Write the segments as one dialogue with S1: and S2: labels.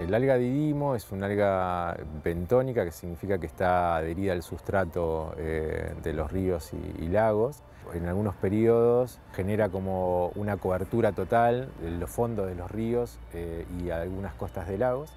S1: El alga didimo es una alga bentónica que significa que está adherida al sustrato eh, de los ríos y, lagos. En algunos periodos genera como una cobertura total de los fondos de los ríos eh, y algunas costas de lagos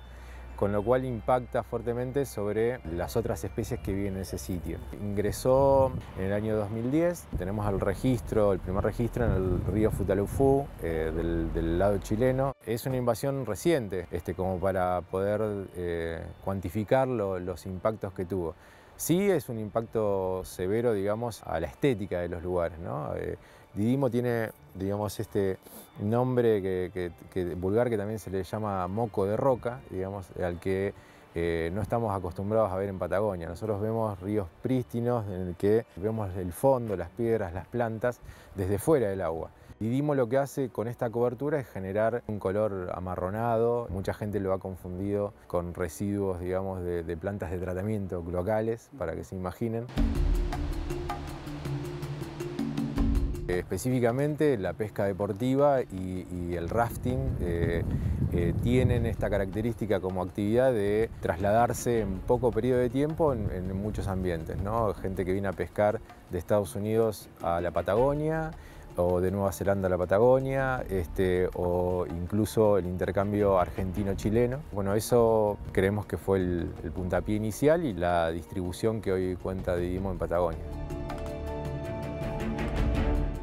S1: con lo cual impacta fuertemente sobre las otras especies que viven en ese sitio. Ingresó en el año 2010, tenemos el registro, el primer registro en el río Futalufú eh, del, lado chileno. Es una invasión reciente, este, como para poder eh, cuantificar los impactos que tuvo. Sí es un impacto severo, digamos, a la estética de los lugares, ¿no? Eh, Didimo tiene, digamos, este nombre que, que vulgar que también se le llama moco de roca, digamos, al que eh, no estamos acostumbrados a ver en Patagonia. Nosotros vemos ríos prístinos en el que vemos el fondo, las piedras, las plantas desde fuera del agua. Y Dimo lo que hace con esta cobertura es generar un color amarronado. Mucha gente lo ha confundido con residuos, digamos, de plantas de tratamiento locales, para que se imaginen. Específicamente la pesca deportiva y, el rafting eh, eh, tienen esta característica como actividad de trasladarse en poco periodo de tiempo en, muchos ambientes. ¿no? Gente que viene a pescar de Estados Unidos a la Patagonia, o de Nueva Zelanda a la Patagonia, este, o incluso el intercambio argentino-chileno. Bueno, eso creemos que fue el, puntapié inicial y la distribución que hoy cuenta Didimo en Patagonia.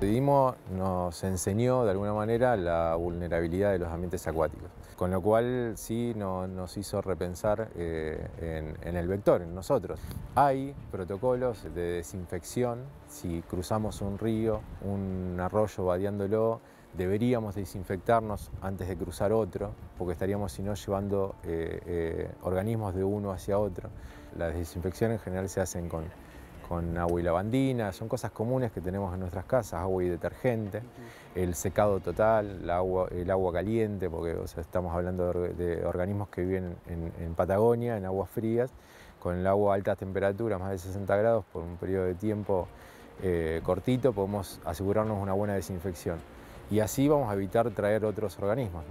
S1: Dimo nos enseñó de alguna manera la vulnerabilidad de los ambientes acuáticos, con lo cual sí nos hizo repensar eh, en, el vector, en nosotros. Hay protocolos de desinfección, si cruzamos un río, un arroyo vadeándolo, deberíamos desinfectarnos antes de cruzar otro, porque estaríamos si no llevando eh, eh, organismos de uno hacia otro. Las desinfección en general se hacen con con agua y lavandina, son cosas comunes que tenemos en nuestras casas, agua y detergente, el secado total, el agua, caliente, porque estamos hablando de, organismos que viven en, Patagonia, en aguas frías, con el agua a altas temperaturas, más de 60 grados, por un periodo de tiempo eh, cortito, podemos asegurarnos una buena desinfección. Y así vamos a evitar traer otros organismos,